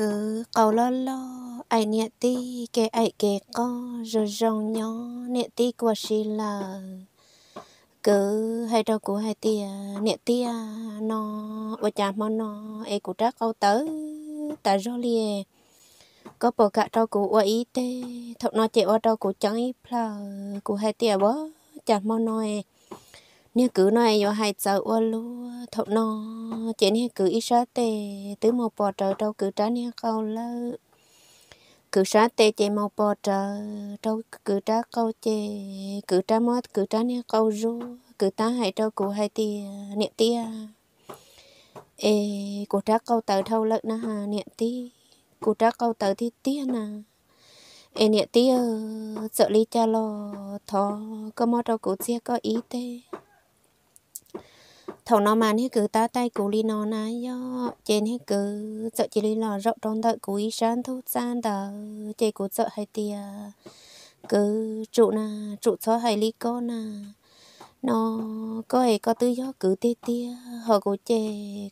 cứ câu lo lo ai nhẹ ti kẻ ai kẻ co, rồi rong nhỏ nhẹ ti qua xì là cứ hai đầu của hai tia nhẹ tia à, nó bà chả mà nó ai cũng trách câu tớ ta rồi liền có bộ cả đầu của ấy tê thọ nó chạy qua đầu của chẳng ít là của hai tia bó chả mà nói nếu cứ nói yo hai cháu ô lu thọ nó chỉ nếu cứ ít sát tê từ một bò trời đâu cứ trái nếu câu lơ cứ sát tê chỉ một bò trời đâu cứ trái câu chê cứ trái mất cứ trái nếu câu ru cứ ta hai đâu cụ hai tia niệm tia ê cụ trái câu tờ thâu lợn na hà niệm tia cụ trái câu tờ thì tia nà ê niệm tia sợ ly cha lo thọ có mất đâu cụ chia có ý tê thầu nó mà hết cứ ta tay cú li nó na yo trên hết cứ sợ chỉ li lò rộng trong đợi cú ý sáng thu san đờ chế cú sợ hay tia à, cứ trụ na trụ cho hay li có na nó có hệ có tư do cứ tia tia họ cú chế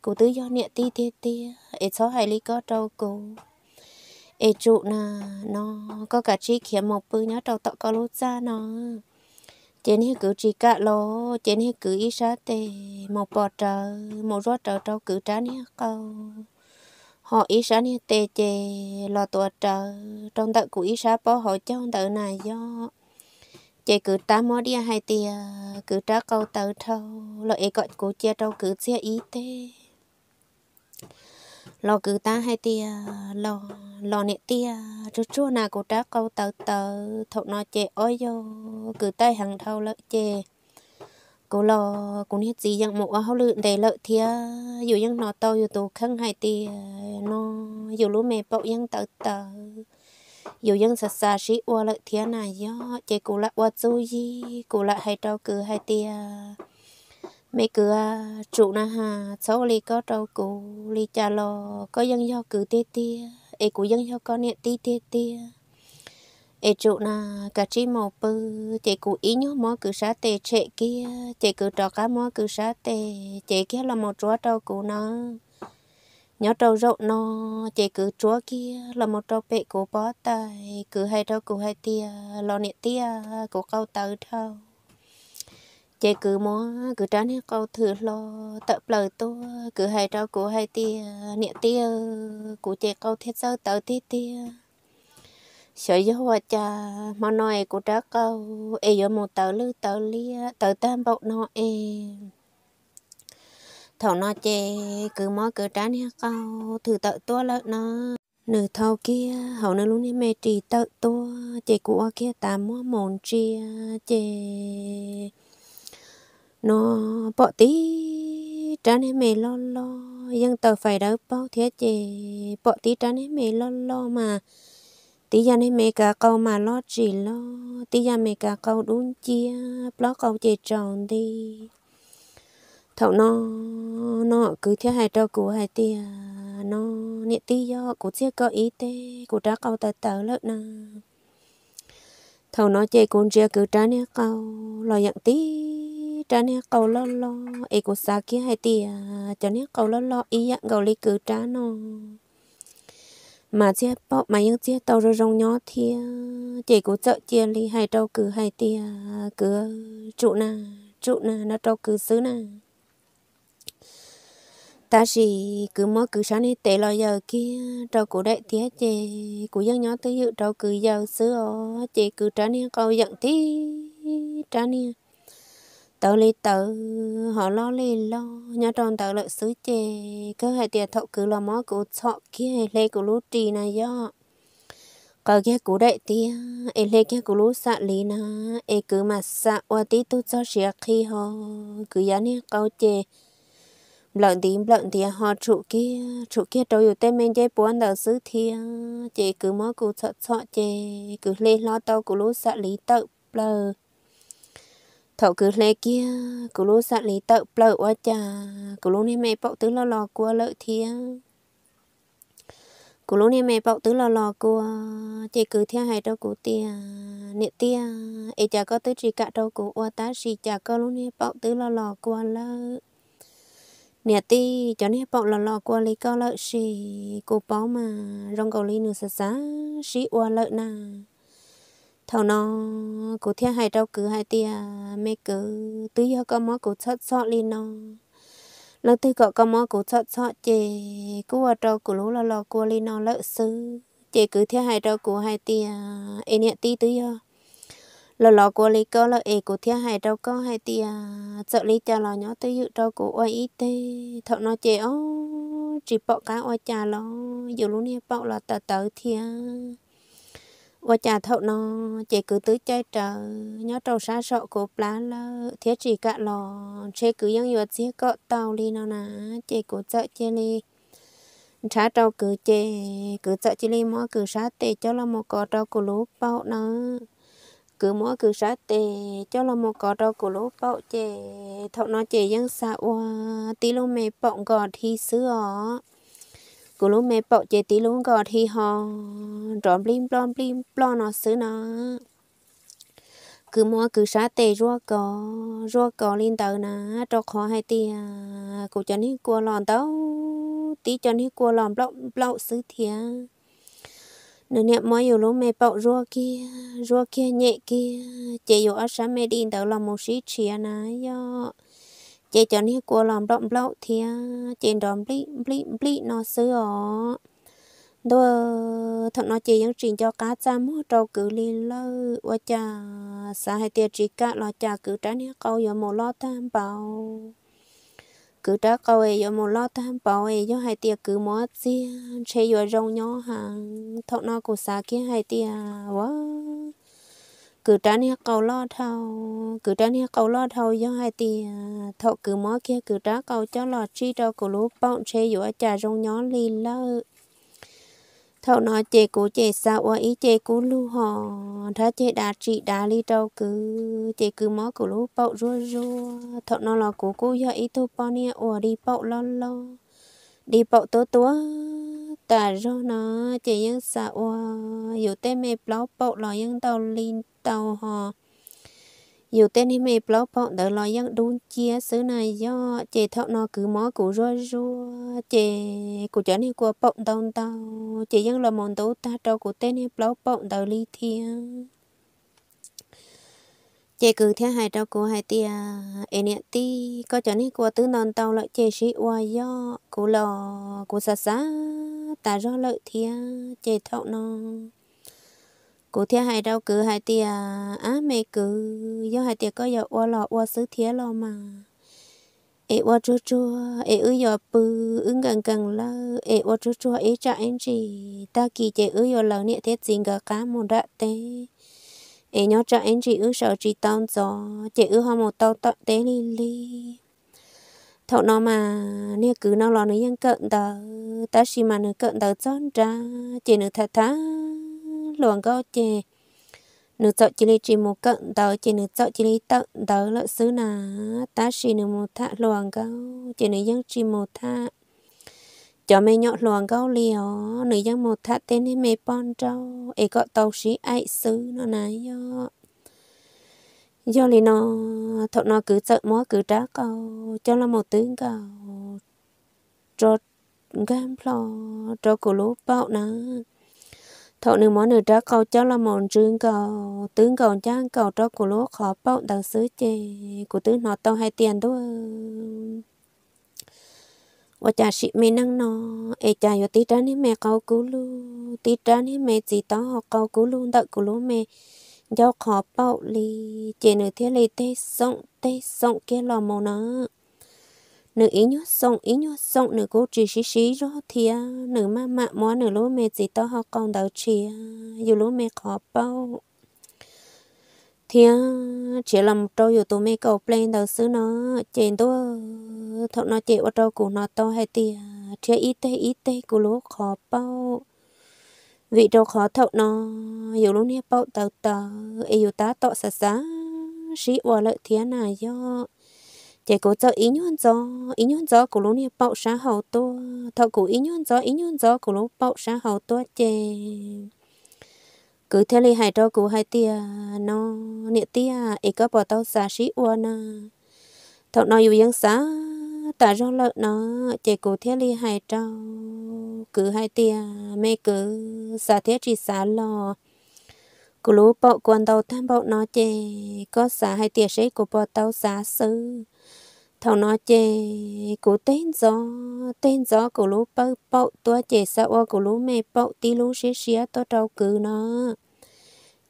cú tư do nhẹ tia tia tia ấy cho hay li có trâu cú ấy trụ na nó có cả chi kiếm một bữa nhớ trâu tọt có lút ra nó chén hi cứ chỉ cả lo chén hi cứ ít sát tê một bò trở một rót trở trâu cứ trán hi câu họ ít sát hi tê chê lo tua trở trong đợt của ít sát bỏ họ trong đợt này do chê cứ tá mò đi à, hai tia cứ trả câu tờ thâu lo ấy gọi của chia trâu cứ chia ý tê lo cứ ta hay tia à, lo lo nè tia chú à, chú nào cô trác câu tờ tờ thọ nó chè ôi yo cứ tay hàng thâu lợi chè cô lo cũng hết gì dạng mộ à, hao lự để lợi thia dù yang nó to dù tù khăng hay tia nó dù lú mẹ bọc yang tờ tờ dù yang sạt sạt sĩ ua lợi thia này yo chè cô lại ua chú gì cô lại hay trâu cứ hay tia mấy cửa trụ na ha cháu lì có trâu cụ li cha lo có dân do cứ tê tia, ê cụ dân do có nè tê tê tê ê trụ na cả chi màu bư chị cụ ý nhớ mó cứ sát tê chạy kia chị cứ trò cá mó cứ sát tê chạy kia là một chúa trâu cụ nó nhớ trâu rộng nó chị cứ chúa kia là một trâu bệ cụ bó tay cứ hai trâu cụ hai tia lo nè tia cụ câu tớ thâu chị cứ muốn cứ tránh hết câu thử lo tập lời tôi cứ hay trao cụ hay tia niệm tia cụ chị câu thiết sơ tớ tia tia sợ gió hoa cha mà nói cụ trả câu e giờ một tớ lư tớ lia tớ tam bọc nó e thầu nó chê cứ mó cứ tránh hết câu thử tớ tua lợn nó nửa thầu kia hậu nửa lúc này mẹ trì tớ tua chê cụ kia ta mua mồn chia chê nó bỏ tí trái này mày lo lo dân tờ phải đâu bao thế chị bỏ tí trái này mày lo lo mà tí giờ này mày cả câu mà lo chỉ lo tí giờ mày cả câu đun chia lo câu chị tròn đi thậu nó nó cứ thế hai trâu của hai tia nó niệm tí do của chiếc có ý tê của trái câu tờ tờ lớp nè thầu nó chơi con chia cứ trái nè câu lo nhận tí cho nên cầu lo lo ấy cũng sao kia hay tiền cho nên cầu lo lo ý ạ à? cầu lấy cứ trả nó mà chia bỏ mà những chia tàu rồi rong nhỏ thì chỉ cũng chợ chia ly hay đâu cứ hay tiền à? cứ trụ na trụ na nó đâu cứ xứ na ta chỉ cứ mỗi cứ sáng đi tệ lo giờ kia trâu cụ đại tía chè của dân nhỏ tới dự trâu cứ giờ xứ ở, chè cứ trả niên câu giận tí trả niên tớ lý tớ họ lo lì lo nhà tròn tớ lợi xứ chê cứ hai tiền thọ cứ lo mó của sọ kia hay lê của lú trì này do cờ ghé của đại tia ê lê ghé của lú xạ lý na ê cứ mà xạ qua tí tu cho xìa khi họ cứ giá nè câu chê lợn tí lợn tí họ trụ kia trụ kia trâu đâu อยู่ tên men chế bốn đầu xứ thia chê cứ mó của sọ sọ chê cứ lê lo tao của lú xạ lý tớ blờ thọ cứ lấy kia cứ lúc sạc lấy tợ lợ quá cha cứ lúc này mẹ bọc tứ lò lò qua lợi thia cứ lúc này mẹ bọc tứ lò lò qua chỉ cứ theo hai đâu cú tia nè tia ê chả có tới chỉ cả đâu cú oa tá gì chả có lúc này bọc tứ lò lò qua lợi nè ti cho nên bọn lò lò qua lấy co lợi xì cô bó mà rong cầu ly nửa sá sá xì oa lợi nà thầu nó cụ thiên hai đâu cứ hai tia mấy cứ tứ giờ có mó cụ sót sót lên nó lần tư có có mó cụ sót sót chè cú ở đâu cụ lú lo lo cua lên nó lỡ sứ, chè cứ thiên hai đâu cụ hai tia em nhẹ tí tứ giờ lò lò của lý cơ là ế của thiên hai đâu có hai tia, à sợ lý cha lò nhỏ tứ dự trâu của oai ít tê thầu nó chê ó chỉ bọ cá oai trà lò dù lúc nè bọ là tờ tờ thiên và chả thậu nó chỉ cứ tứ chạy trở nhớ trâu xa sọ của lá là thiết chỉ cả lò sẽ cứ yang yuột xía cọ tàu đi nó nà chỉ của chợ chia đi xá trâu cứ chế cứ chợ chia đi mỗi cứ xá tệ cho là một cọ trâu của lúa bao nó cứ mỗi cứ xá tệ cho là một cọ trâu của lúa bao chế thậu nó chỉ yang xa qua tí lô mẹ bọng gọt thì sữa cú lúc mẹ bọ chế tí lúc gò thì họ rộm blim blom blim blom nó xứ nó cứ mua cứ xá tê rua cò rua cò lên tàu nà cho khó hay tì à cụ cho ní lòn tàu tí cho ní cua lòn blok blok xứ thìa nửa niệm mua nhiều lúc mẹ bọ rua kia rua kia nhẹ kia chế yếu ở sáng mẹ đi tàu lòng một xí chìa nà yo chị cho nên cô làm động lâu thì à, chị đom bli bli bli nó xứ ở đồ thật nó chị những chuyện cho cá cha mua trâu cứ li lơ và cha xã hai tiệt chỉ cả lo cha cứ trái hết câu giờ một lo tam bảo cứ trái câu ấy giờ một lo tam bảo ấy giờ hai tiệt cứ mua gì chơi giờ rong nhỏ hàng thật nó cũng xã kia hai tiệt quá cứ trán hết cầu lo thâu cứ trán hết cầu lo thâu do hai tì à, thọ cứ mó kia cứ trá cầu cho lò chi đâu của lũ bọn xe dũa trà rong nhón lì lơ thâu nói chê cú chê sao ở ý chê cú lú họ thá chê đá trị đá li đâu cứ chê cứ mó của lũ bậu rua rua thâu nó là cú cú do ý tu bao nia ở đi bậu lo lo đi bậu tố tố ta rô nó chỉ những sa ô dù tên mẹ bó bộ là những tàu linh tàu họ dù tên thì mẹ bó bộ đỡ lo những đun chia xứ này do chỉ thọ nó cứ mó cụ rô rô chỉ cụ trở nên của bộ tàu tàu chỉ những là món tố ta trâu của tên thì bó bộ đỡ ly thiên chỉ cứ theo hai trâu của hai tia em nhận ti có trở nên của tứ non tàu lại chỉ sĩ oa do cụ lò cụ xa xa ta rõ lợi thia chế thọ nó cụ thia hai đâu cứ hai tia á mẹ cứ do hai tia có giờ qua lọ qua xứ thia lọ mà ê qua chua chua ê ư giờ bự ứng gần gần lơ ê qua chua chua ê cha anh chị ta kỳ chế ư giờ lỡ nè thiết gì gà cá một đã té ê nhớ cho anh chị ư sợ chị tao gió chế ư hoa một tao tao té li li thọ nó mà nếu cứ nó lo nó yên cận tờ ta xin mà nó cận tờ chọn ra chỉ nó thà thà luồng câu chè nó chọn chỉ lấy chỉ một cận tờ chỉ nó chọn chỉ lấy tận tờ lỡ xứ nà ta xin nó một thà luồng câu chỉ nó dân chỉ một thà cho mẹ nhọ luồng câu liều nó dân một thà tên hay mẹ bon trâu ấy có tàu xí ai xứ nó nấy yo do này nó thọ nó cứ sợ mó cứ trá cầu cho là một tiếng cầu cho gam lo cho cổ lỗ bạo nà thọ nửa món nửa trá cầu cho là một trương cầu tướng cầu trang cầu cho cổ lỗ khó bạo đằng xứ chê của tướng nó tao hai tiền thôi và cha sĩ mẹ năng nó e cha yo tí trá ni mẹ cầu cú lu tí trá ni mẹ chỉ tao họ cầu cú lu đợi cú lu mẹ giáo khó bảo lì chế nửa thế lì tê sông tê sông kia lò màu nó nửa ý nhớ sông ý nhớ sông nửa cố chỉ xí xí rõ thìa nửa ma mạ mó nửa lúa mẹ gì to họ còn đào chìa dù lúa mẹ khó bạo thìa chỉ làm trâu dù tụi mẹ cầu plan đầu xứ nó chế tôi thọ nó chế ở trâu của nó to hay tiền chế ít tê ít tê của lúa khó bảo vị trâu khó thậu nó yếu luôn nè bao tàu tàu, yêu ta tọ xa xa sĩ ua lợi thiên này do chỉ cố cho ý nhuận gió ý nhuận gió của luôn nè bao sáng hậu tua thậu của ý nhuận gió ý nhuận gió của luôn bao sáng hậu tua chè cứ theo lý hai trâu của hai tia nó nè tia ý có bỏ tàu xa sĩ ua na thậu nó yêu yên xá ta do lợi nó chỉ cố theo lý hai trâu cứ hai tia mê cứ xả thiết chỉ xả lo, cú lú bộ quần đầu tham bộ nó chê có xả hai tia sẽ của bộ tàu xả sư thầu nó chê cú tên gió tên gió cú lú bộ bộ tua chê xả ô cú lú mê bộ tí lú xế xía tao trâu cứ nó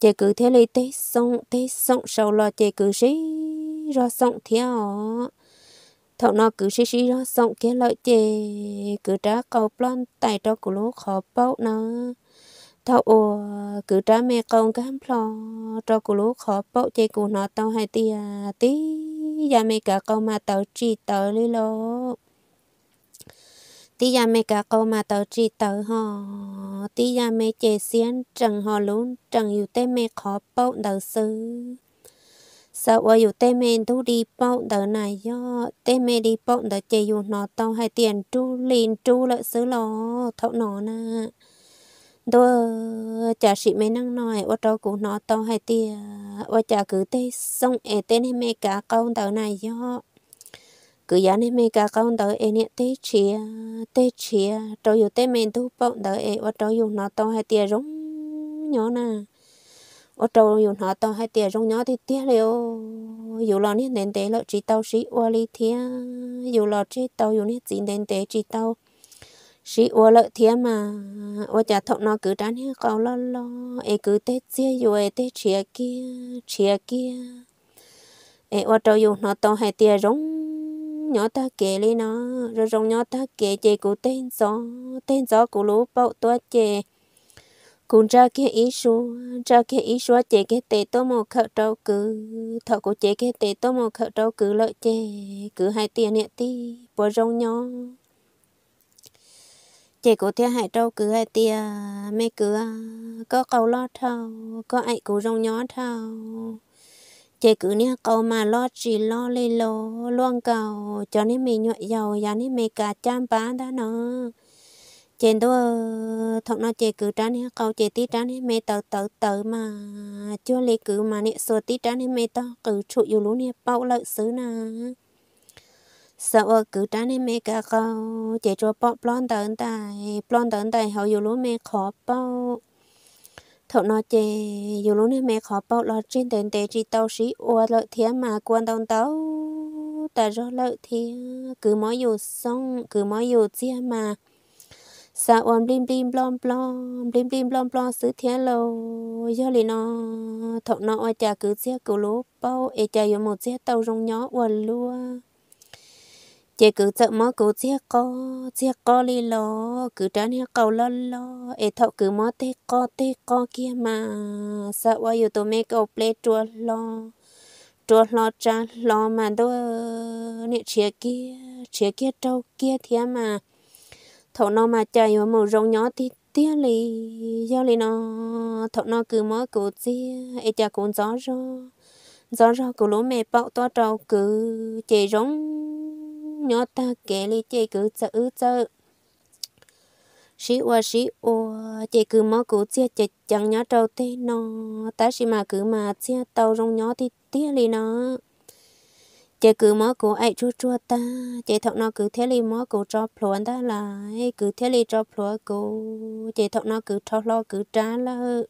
chê cứ thế lấy tê sông tê sông sau lo chê cứ xí ra sông theo thọ nó cứ xí xí nó xong kia lợi chê cứ trả cầu plon tay cho cụ lúa khó bao nó thọ ồ cứ trả mẹ con cám lo cho cụ lúa khó bao chê cụ nó tao hai tia à, tí giờ dạ mẹ cả con mà tao chỉ tao lý lo tí giờ dạ mẹ cả con mà tao chỉ tao họ tí giờ dạ mẹ chê xiên trần họ luôn trần yêu tê mẹ khó bao đầu sư sợ ở dù tê mê thu đi bọng tờ này do tê mê đi bọng tờ chơi dù nó tao hai tiền tru liền tru lợi xứ lò thậu nó na đôi chả sĩ mấy năng nói ô trâu cũng nó tao hai tiền ô chả cứ tê xong ê tê nê mẹ cả con tờ này do cứ giá này mẹ cả câu tờ ê nè tê chia tê chia trâu dù tê mê thu bọng tờ ê ô trâu dù nó tao hai tiền rúng nhỏ nè ở trâu dùng họ tao hai tiền trong nhỏ thì tiếc liệu dù lo nít đến tế lợi chỉ tao sĩ ua lý thía dù lo chỉ tao dù nít dính đến tế chỉ tao sĩ ua lợi thía mà ua chả thọ nó cứ trán hết cầu lo lo e cứ tết chia dù e tết chia kia chia kia e ua trâu dùng họ tao hai tiền rong nhỏ ta kể lên nó rồi rong nhỏ ta kể chê cụ tên gió tên gió cụ lũ bậu tua chê cũng ra cái ý số ra cái ý số chế cái tệ tô mồ khẩu trâu cứ thọ của chế cái tệ tô mồ khẩu trâu cứ lợi chế cứ hai tiền nhẹ tí bỏ rong nhỏ chế của theo hai trâu cứ hai tia mẹ cứ có cầu lo thâu có ai cứ rong nhỏ thâu chế cứ nha cầu mà lo chỉ lo lê lo loan cầu cho nên mình nhọ giàu giá nên mình cả chăm bán đã nó trên đó thằng nó chơi cứ trán hết câu chơi tí trán hết mẹ tớ tớ tớ mà chưa lấy cứ mà nè số tí trán hết mẹ tớ cứ trụ vô luôn nè bao lợi xứ nà sợ cứ trán hết mẹ cả câu chơi cho bao plon tớ tại plon tớ tại họ yêu luôn mẹ khó bao thằng nó chơi yêu luôn nè mẹ khó bao lo trên tiền tệ chỉ tao xí ua lợi thiên mà quan tao tao ta do lợi thiên cứ mỗi dù xong cứ mỗi dù chia mà sa dạ om blim blim blom blom blim blim blom blom sứ thiên lô yo li nó thọ nó ở cha cứ xe cứ lố bao e cha yo một xe tàu rong nhỏ quần lúa chị cứ sợ mó cứ xe co xe co li lô cứ trả nha cầu lo lo e thọ cứ mó té co té co kia mà sa wa yo to make up play chua lo chua lo cha lo mà đôi nè chia kia chia kia trâu kia thiên mà thổ nó mà chạy mà màu rong nhỏ thì tiếc lì do lì nó thổ nó cứ mó cổ chia ai cha cũng gió gió gió gió của lúa mẹ bạo to trâu cứ chạy rong nhỏ ta kể lì chạy cứ sợ sợ sĩ oa sĩ oa chạy cứ mó cổ chia chạy chẳng nhỏ trâu thế nó ta sĩ mà cứ mà chia tàu rong nhỏ thì tiếc lì nó chị cứ mó cô ấy chua chua ta chị thọ nó cứ thế li mó cô cho phlua ta lại cứ thế li cho phlua cô chị thọ nó cứ thọ lo cứ trả lơ,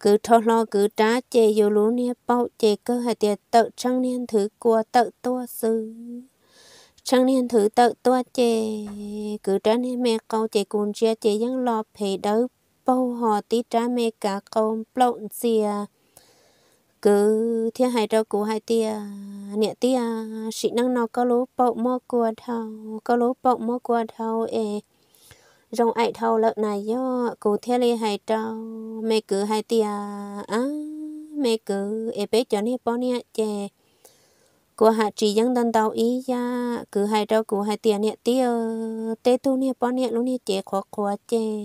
cứ thọ lo cứ trả chị dù lú nia bao chị cơ hay tiệt tự trăng niên thứ của tự tua sư trăng niên thứ tự tua chị cứ trả niên mẹ câu chị cùng chia chị vẫn lo phê đấu bao họ tí trả mẹ cả câu plộn xìa cứ thế hai đâu cụ hai tia nè tia sĩ năng nó có lố bọc mò qua thâu có lố bọc mò qua thâu ê rong ai thâu lợn này do cụ thế lê hai đâu mẹ cứ hai tia á mẹ cứ ê bé cho nè bò nè chè cụ hạ chỉ dân đơn tàu ý ya cứ hai đâu cụ hai tia nè tia tê tu nè bò nè luôn nè chè khó khó chè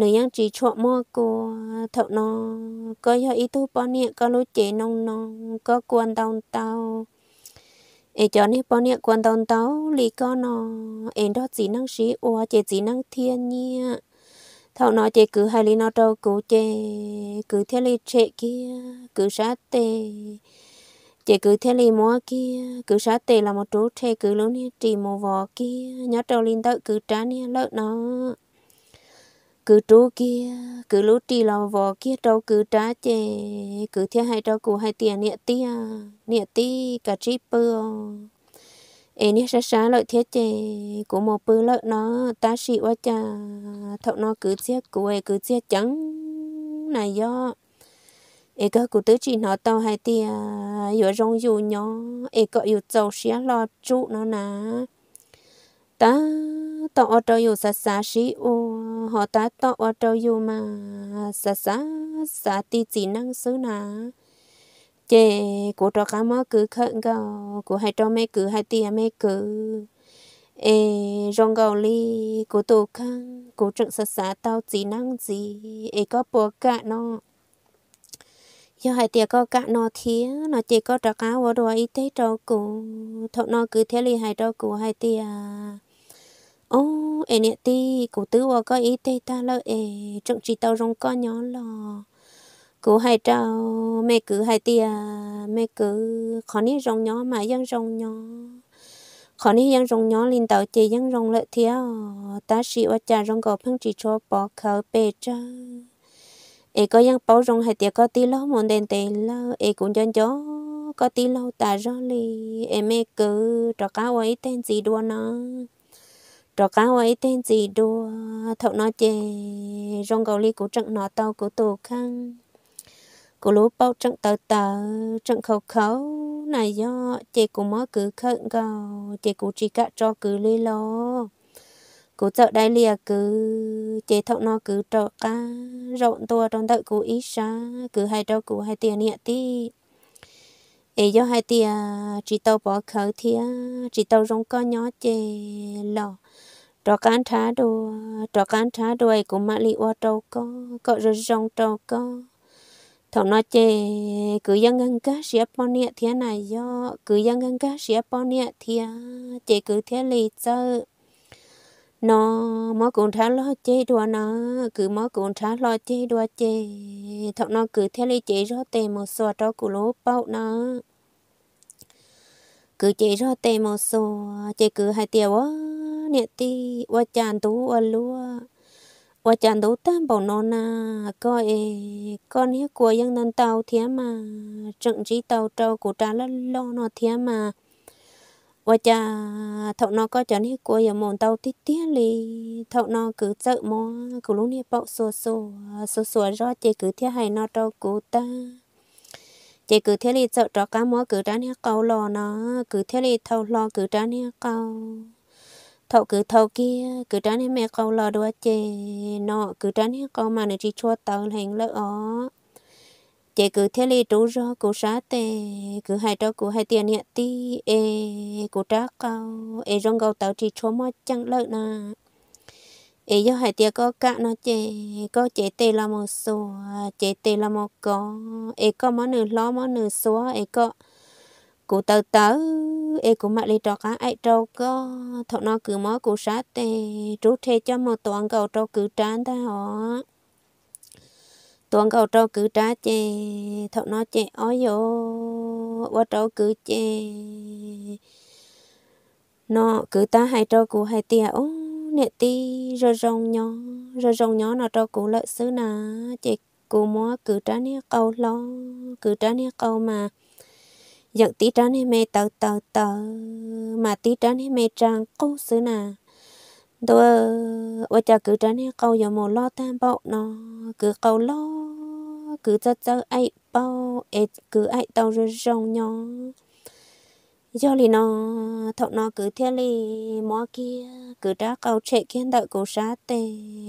nữ nhân chỉ chọn mua cô thợ nó có do ý tu bao nhiêu có lối chế nông nông có quan đồng tao ấy cho nên bao nhiêu quan đồng tao lý có nó em đó chỉ năng sĩ ủa chế chỉ năng thiên nhiên thọ nó chế cứ hai lý nó đâu cứ chế cứ theo lý chế kia cứ sát tề chế cứ theo lý mua kia cứ sát tề là một chỗ chế cứ lúc nè chỉ một vò kia nhớ trâu linh tự cứ trả nè lợn nó cứ trú kia cứ lú trì lò vò kia trâu cứ trá chè cứ thiên hai trâu cụ hai tiền nịa tia nịa ti cả trí bơ ê nịa sá sá lợi thiết chè cụ một bơ lợi nó ta xị quá cha thọ nó cứ chết cụ ấy cứ chết trắng này do ê cơ cụ tứ chỉ nó tao hai tiền vừa rong dù nhỏ ê cọ dù trâu xía lo trụ nó ná ta tao ở đâu yêu sa sa sĩ ô họ ta tao ở đâu yêu mà sa sa sa ti chỉ năng xứ nà chè của trò cá mơ cứ khẩn gạo của hai trò mẹ cứ hai tia mẹ cứ ê rong gạo ly của tổ khăn của trận sa sa tao chỉ năng gì ê có bùa cả nó cho hai tia có cả nó thía nó chỉ có trò cá vào đồ y tế trò cụ thọ nó cứ thế ly hai trò cụ hai tia ô ê nè ti cụ tứ và có ý tê ta lơ ê trọng chỉ tao rong có nhỏ lò cụ hay trao mẹ cứ hay tia mẹ cứ khó ní rong nhỏ mà vẫn rong nhỏ khó ní vẫn rong nhỏ linh tàu chị vẫn rong lợ thiếu ta sĩ và cha rong gò phăng chỉ cho bỏ khờ bê cha ê có vẫn bảo rong hay tia có tí lâu mòn đèn tê lâu, ê cũng dân chó có tí lâu ta rõ lì ê mẹ cứ trò cá quấy tên gì đua nó rồi cá ấy tên gì đua thậu nó chè rong gầu ly của trận nó tàu của tù khăn của lúa bao trận tờ tờ trận khẩu khẩu này do chè của mới cứ khẩn gầu chè của chỉ cả cho cứ ly lo của chợ đại lìa cứ chê thậu nó cứ trọ cá rộn tua trong đợi của ít xa cứ hai đâu của hai tiền nhẹ tí ấy do hai tiền chỉ tàu bỏ khẩu thía chỉ tàu rong co nhỏ chê lò trò cán thả đồ trò cán thá đồ ấy cũng mà li qua trâu có có rồi rong trâu có thằng nó chê cứ dân ngân cá xía bọn nhẹ thế này do cứ dân ngân cá xía bọn nhẹ thế chê cứ thế lì chơi nó mà còn thả lo chê đùa nó cứ mà còn thả lo chê đùa chê thằng nó cứ thế lì chê rõ tề một số trò cụ lố bao nó cứ chê rõ tề một số, chê cứ hai tiêu á nè ti wa chan tu wa lúa wa chan tu tam bảo nó na coi con hiếu của dân nên tàu thế mà trận trí tàu trâu của ta là lo nó thế mà và cha thọ nó có chán hết của giờ mòn tàu tít tía lì thọ nó cứ sợ mò cứ lúc này bạo xô xô xô xô rõ chị cứ thế hay nó đâu cụ ta chị cứ theo lì chợ trò cá mua, cứ trán hết câu lò nó cứ theo lì thâu lò cứ trán hết câu thầu cứ thầu kia cứ trái này mẹ câu lo đua chê nọ cứ trái này câu mà này chỉ cho tàu hành lỡ ó chê cứ thế li trú ro cụ xá tê cứ hai trâu cứ hai tiền hiện ti ê cụ trá câu ê rong gầu tàu chỉ cho mò chẳng lỡ nà ê do hai tiền có cả nó chê có chê tê là một số chê tê là một có ê có món nửa lo món nửa số ê có cụ tớ tớ e cụ mặc lì trò cá ai trâu có thọ nó cứ mó cụ sát tê chú thê cho một toàn cầu trâu cứ trán ta họ toàn cầu trâu cứ trá chê thọ nó chê ói vô qua trâu cứ chê nó cứ ta hai trâu cụ hai tiểu, ô nè ti rồi rong nhỏ rồi rong nhỏ nó trâu cụ lợi xứ nà chê cụ mó cứ trán nè câu lo cứ trán nè câu mà giật tí trán hay mê tờ tờ tờ mà tí trán hay mê trang câu xứ nà đồ ôi cha cứ trán hay câu giờ mồ lo tam bậu nó cứ câu lo cứ cho cho ai bao ai cứ ai tàu rồi rong nhỏ do lì nó thọ nó cứ theo lì mó kia cứ đã câu trẻ kia đợi cô sát tề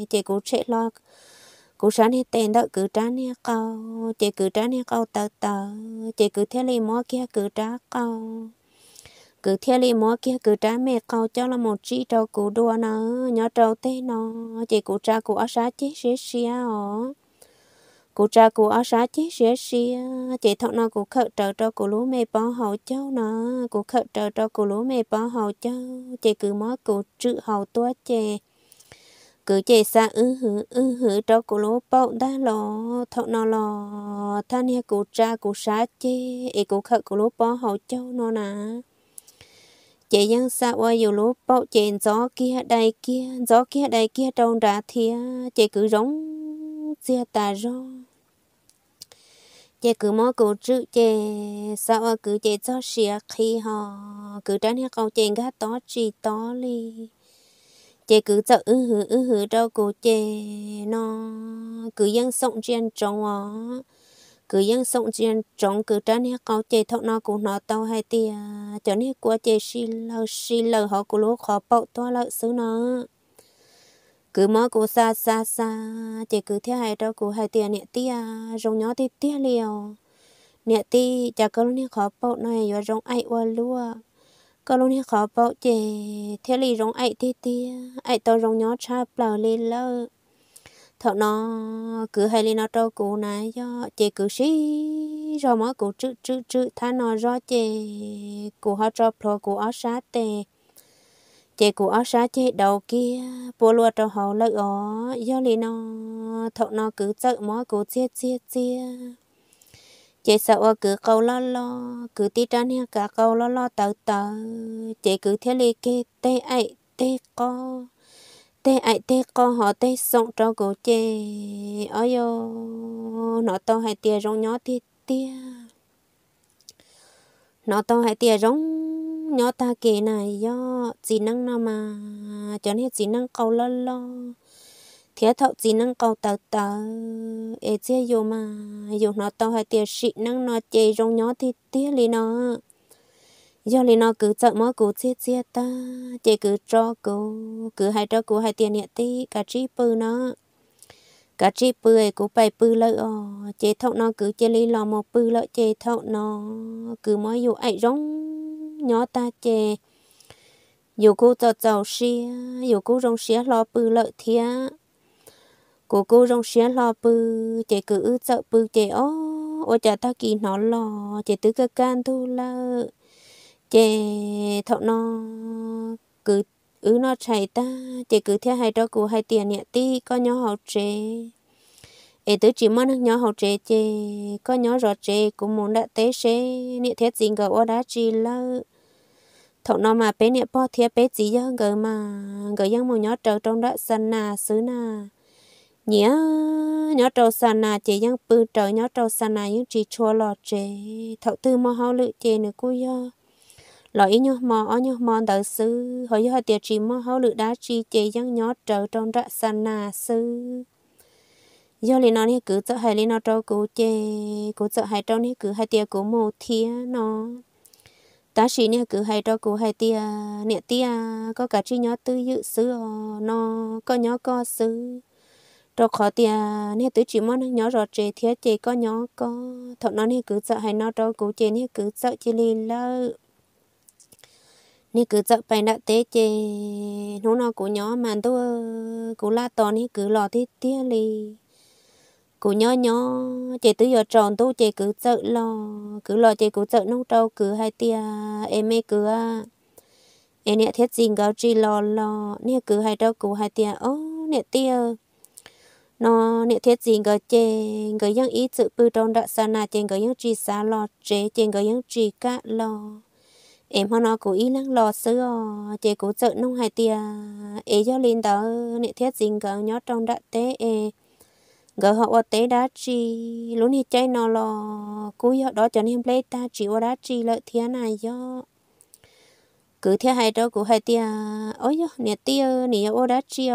chỉ cô trẻ lo cú sáng hết tên đó cứ trá nè câu chị cứ trá nè câu tờ tờ chị cứ theo li mó kia cứ trá câu cứ theo li mó kia cứ trá mẹ câu cho là một chi trâu cú đua nó nhỏ trâu tê nó chị cú trá cú áo xá chết xế xía ó cú trá cú áo xá chết xế xía chị thọ nó cú khợ trợ trâu cú lú mẹ bó hậu cháu nó cú khợ trợ trâu cú lú mẹ bó hậu cháu chị cứ mó cú trự hậu tua chè cứ chế xa ư hử ư hử cho cô lô bao đã lò thọ nó lò than he cô cha cô sa chế e cô khờ cô lô bao hậu châu nó nà chế yang xa qua dù lô bao chế gió kia đây kia gió kia đây kia trong ra thia chế cứ rống xe tà ro chế cứ mò cô chữ chế sao cứ chế gió xia khi họ cứ tránh he câu chế gắt to chỉ to li chế cứ cho ư hứ ư hứ đâu cô chế nó cứ yên sống trên trong á cứ yên sống trên trong cứ trái nè câu chế thọ nó cũng nó tao hay tia cho nên qua chế xì lờ xì lờ họ cứ lúc khó bậu toa lợi xứ nó cứ mơ cô xa xa xa chế cứ thế hay đâu cô hay tia nè tia rồng nhỏ thì tia liều nè tia chả có nè khó bậu này rồi rồng ai qua lúa cô lúc thì khó bảo chế thế lì rong ấy tê tê ấy tao rong nhỏ cha bảo lên lơ thằng nó cứ hay lên nó trâu cụ này do chế cứ xí rồi mà cụ chữ chữ chữ tha nó do chế cụ họ cho pro cụ ở sát tê chế cụ ở sát chế đầu kia bố lúa trâu họ lợi ó do lì nó thằng nó cứ sợ mà cụ chia chia chia chị sợ ở cứ câu lo lo cứ tí trán nha cả câu lo lo tờ tờ chị cứ thế li kê tê ấy tê co tê ấy tê co họ tê sống cho cô chị ôi yo nó tao hay tia rong nhỏ tia tia nó tao hay tia rong nhỏ ta kì này do chỉ năng nào mà cho nên chỉ năng câu lo lo thế thọ chỉ năng câu tờ tờ ê chia vô mà dù nó to hay tiền sĩ năng nó chạy rong nhỏ thì tiếc lì nó do lì nó cứ sợ mó cứ chết chết ta chạy cứ cho cô cứ hay cho cô hay tiền nhẹ tí cả chi bự nó cả chi bự ấy cũng phải bự lợi ờ chạy thọ nó cứ chạy lì lò mò bự lợi chạy thọ nó cứ mó dù ấy rong nhỏ ta chạy dù cô cho giàu xía, dù cô rong xía lo bự lợi thiệt cô cô rong xé lo bự chị cứ ư sợ bư chị ó ô chả ta kỳ nó lo chị tứ cơ can thu lơ chị thọ nó cứ ứ nó chạy ta chị cứ theo hai đó cụ hai tiền nhẹ ti có nhỏ học trẻ ấy tứ chỉ muốn nhỏ học trẻ chị có nhỏ rõ trẻ cũng muốn đã tế xe nhẹ thế gì gỡ ô đá chi lơ thọ nó mà bé nhẹ po thế bé chỉ gỡ mà gỡ dân một nhỏ trâu trong đó sân nà xứ nà nhớ nhớ trâu sa na chị yang bự trâu nhớ trâu sa na những chị chua lọ chị thậu tư mò hao lự chị nữa cô yo lọ ý nhớ mò ó nhớ mò đỡ sư hồi giờ tiệt chị mò hao lự đá chị chị yang nhớ trâu trong rạ sa na sư giờ liền nó cứ sợ hai liền nó trâu cú chị cú sợ hai trâu này cứ hai tiệt cú mù thia nó ta chỉ nè cứ hay cho cô hay tia nè tia có cả chi nhó tư dự sư nó có nhó có sư rồi khó tiền nên tứ chỉ món nhỏ rồi chế thiết chế có nhỏ có thợ nó nên cứ sợ hay nó đâu cứ chế nên cứ sợ chỉ lì lơ nên cứ sợ phải đã tế chế nó nó cũng nhỏ mà tôi ờ, cứ la to nên cứ lò thiết thiết lì cụ nhỏ nhỏ chị tứ giờ tròn tôi chị cứ sợ lo cứ lo chị cứ sợ nông trâu cứ hai tia em à, ấy cứ em à. nè thiết gì gạo chi lo lo nè cứ hai đâu cứ hai tia à. ô nè tia nó nè thiết gì ngờ chê ngờ yang ý sự bư trong đợt sa na chê ngờ yang chi sa lò chế chế ngờ yang chi cá lò em họ nó cũng ý lăng lò sứ o chê cũng sợ nông hai tia ế cho lên đó nè thiết gì ngờ nhó trong đợt tế ê ngờ họ ở tế đá chi lún hết chay nó lò, cú họ đó cho nên lấy ta chỉ ở đá chi lợi thế này do cứ thế hai đó cũng hai tia ôi yo nè tia nè ở đá chi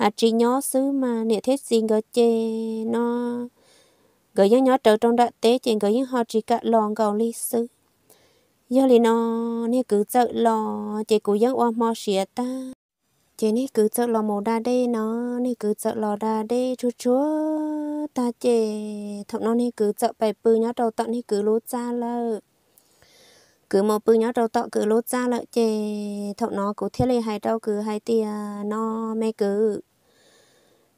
hà chỉ nhó xứ mà nè hết gì ngờ chê nó gửi những nhỏ trở trong đại tế chỉ gửi những họ chỉ cả lòng cầu ly xứ do lì nó nè cứ sợ lò chỉ cứ giấc oa mò xìa ta chỉ nè cứ sợ lò mồ đa đê nó nè cứ sợ lò đa đê chúa chúa ta chê thằng nó nè cứ sợ bài bư nhỏ đầu tận nè cứ lúa cha lơ cứ một bữa nhỏ trâu tọ cứ lốt ra lợi chè thọ nó cứ thiết lệ hai trâu cứ hai tia nó mê cứ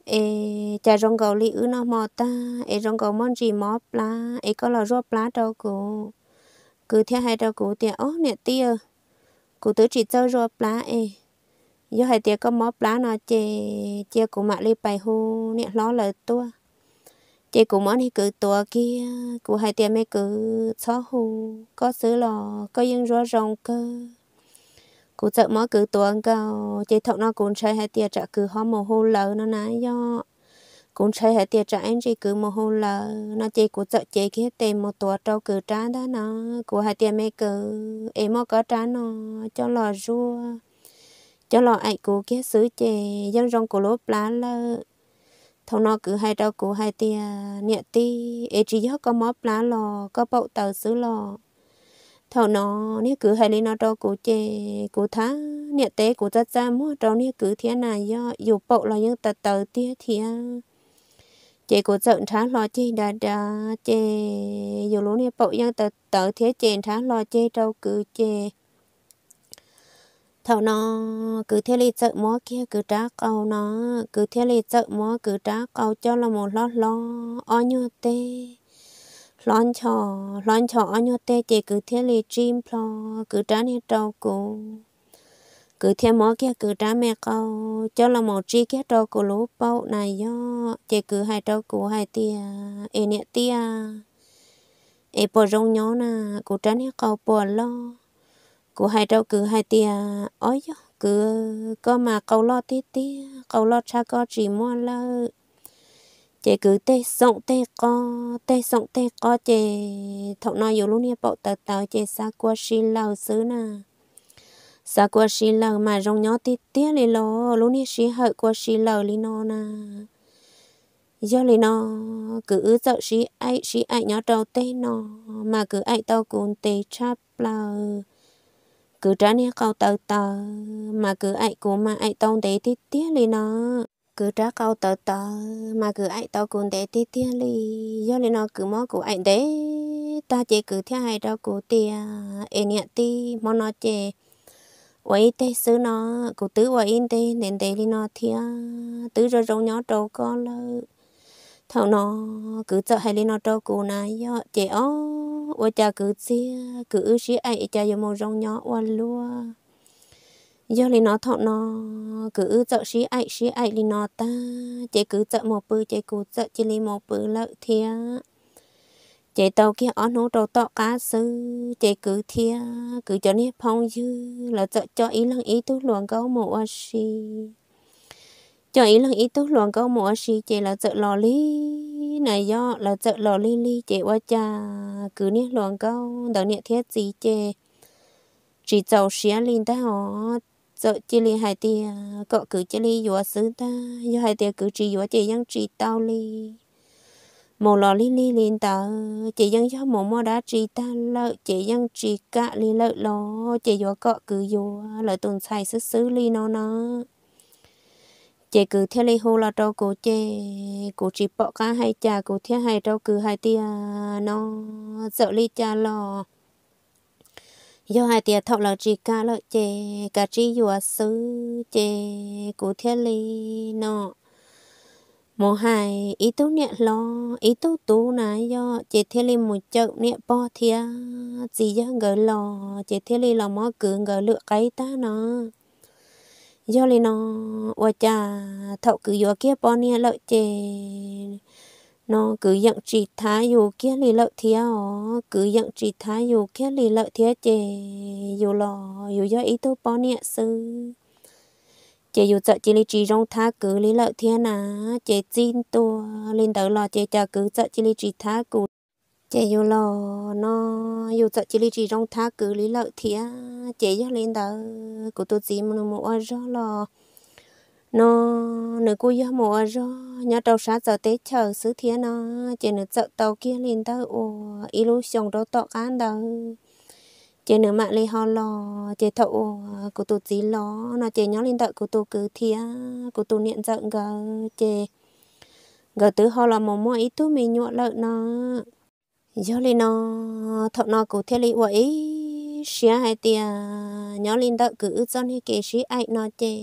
ê cha rong gầu li ư nó mò ta ê rong gầu mon gì mò plá ê có là rô plá đâu cứ cứ thiết hai trâu cứ tia ó nè tia cứ tứ chỉ trâu rô plá ê do hai tia có mò plá nó chè chè cũng mạ li bài hô nè lo lời tua chị cũng muốn thì cứ tua kia cũng hai tiền mấy cứ xó hù có xứ lò có những rõ rồng cơ cũng sợ mỗi cứ tuần cầu chị thọ nó cũng chơi hai tiền trả cứ ho mồ hôi lợ nó nãy do cũng chơi hai tiền trả anh chị cứ mồ hôi lợ nó chị cũng sợ chị khi tiền một tuần trâu cứ trả đó nó của hai tiền mấy cứ em mà có trả nó cho lò rua cho lò ảnh của kia xứ chị dân rong của lốp lá lợ thâu nó cứ hai đâu cứ hai tia à, nhẹ ti ấy chỉ hết có móp lá lò có bộ tàu xứ lò thâu nó nếu cứ hai lên nó đâu cứ chê cứ thá nhẹ tế cứ ra ra mua đâu nếu cứ thế này do dù bộ là những tờ tờ tia thì chê cứ giận thá lò chê đà đà chê dù lúc này bộ những tờ tờ thế chê thá lò chê đâu cứ chê thầu nó cứ theo lý chợ mó kia cứ trả câu nó cứ theo lý chợ mó cứ trả câu cho là một lót lo o như tê lon chò lon chò o như tê chỉ cứ theo lý chim plo cứ trả nè trâu cô cứ theo mó kia cứ trả mẹ câu cho là một chi kia trâu cô lú bao này yo chỉ cứ hai trâu cô hai tia ê nè tia ê bỏ rong nhó na cô trả nè câu bỏ lo của hai trâu cứ hai tia ôi chứ cứ có mà câu lo tí tí câu lo cha có chỉ mua lơ, chị cứ tê sống tê co tê sống tê co, chị thọ nói dù lúc nãy bộ tờ tờ chị xa qua xí lâu xứ nè xa qua xí lâu mà rong nhó tí tía lì lo lúc nãy xí hợi qua xí lâu lì nó nè do lì nó cứ ứ dậu xí ai xí ai nhó trâu tê nó mà cứ ai tao cũng tê chắp lâu cứ trả nè câu tờ tờ mà cứ ai cô mà ai tông để tít tía li nó cứ trả câu tờ tờ mà cứ ai tao cũng để tít tía li do li nó cứ mó của ai để ta chỉ cứ theo hai đâu của tia em nhặt ti món nó chè vậy tê xứ nó cụ tứ vậy in tê nền tê li nó thia tứ rồi rong nhỏ trâu con lơ thằng nó cứ sợ hai li nó trâu cụ này do chè ó ủa cha cứ xí cứ ư xí ai cha yêu mong rong nhỏ ô luôn, giờ li nó thọ nó cứ chợ xí ấy, xí ấy li nó ta chế cứ chợ một bự chế cứ chợ chỉ li một bự lợi thiệt, chế tàu kia ở nô tàu tọ cá sư chế cứ thiệt, cứ cho nếp phong dư là chợ cho ý lăng ý tu luồng câu mồ ô xí cho ý lần ý tốt luôn câu mùa xì chị là chợ lò li này do là chợ lò li li chị qua cha cứ nhé luôn câu đầu nhẹ thiết gì chị chỉ giàu xía lên ta họ chợ chị li hai tia cọ cứ chị li vừa xứ ta do hai tia cứ chị vừa chị dân chị tao li mồ lò li li lên ta chị dân cho mồ mò đá chị ta lợ chị dân chị cả li lợ lo chị vừa cọ cứ vừa lợ tồn xài xứ xứ li nó nó chị cứ theo lấy hồ là trâu cô chị cô chỉ bỏ cả hai cha cô theo hai trâu cứ hai tia nó sợ ly cha lo do hai tia thọ là chỉ cả lợi chị cả chỉ vừa xứ chị cô theo lấy nó mô hai ý tú nè lo ý tú tú nãy do chị theo lấy một chậu nè bỏ thia gì do gỡ lo chị theo lấy là mở cửa gỡ lựa cái ta nó do lên nó ở cha thậu cứ vô kia bọn nè lợi chê nó cứ nhận chỉ thái dù kia lì lợi thía ó cứ nhận chỉ thái dù kia lì lợi thía chê dù lò dù do ý tôi bọn nè sư chê dù sợ chỉ lì chỉ rong thá cứ lì lợi thía nà chê xin tua lên đầu lò chê chà cứ sợ chê lì chỉ thá cứ chị dù lo nó dù sợ chỉ lý chỉ trong thá cứ lý lợi thía chị cho lên đó của tôi gì mà nó mua rõ lo nó nửa cô gió mua rõ nhớ tàu sáng giờ tế chờ xứ thía nó chị nửa sợ tàu kia lên đó ô illusion đó tọt án đó chị nửa mạng lấy ho lo chị thậu của tôi gì lo nó chị nhớ lên đó của tôi cứ thía của tôi niệm giận gờ chị gờ tứ ho là một mỗi ít thuốc mình nhộn lợn nó gió lên nó thọ nó cũng thế lấy vậy xia hai tia nhỏ lên đợi cứ cho nên kể sĩ ai nó chê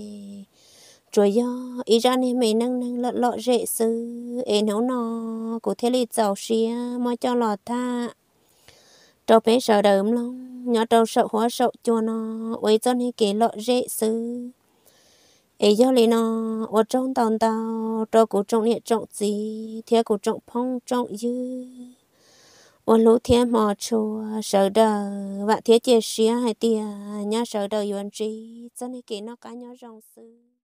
rồi do ý ra nên mày nâng nâng lợn lọ rễ sư ế nấu nó cụ theo lý giàu xia mà cho lọ tha trâu bé sợ đớm lắm nhỏ trâu sợ hóa sợ cho nó ấy cho nên kể lọ rễ sư ấy do lý nó ở trong tàu tàu trâu cũng trong nhẹ trọng gì theo cụ trọng phong trọng dư ô lũ thiên mò chùa sợ đờ và thiết chia xía hay tiền ờ, nhá sợ đờ yuan trí cho nên kỹ nó cá nhá rong sư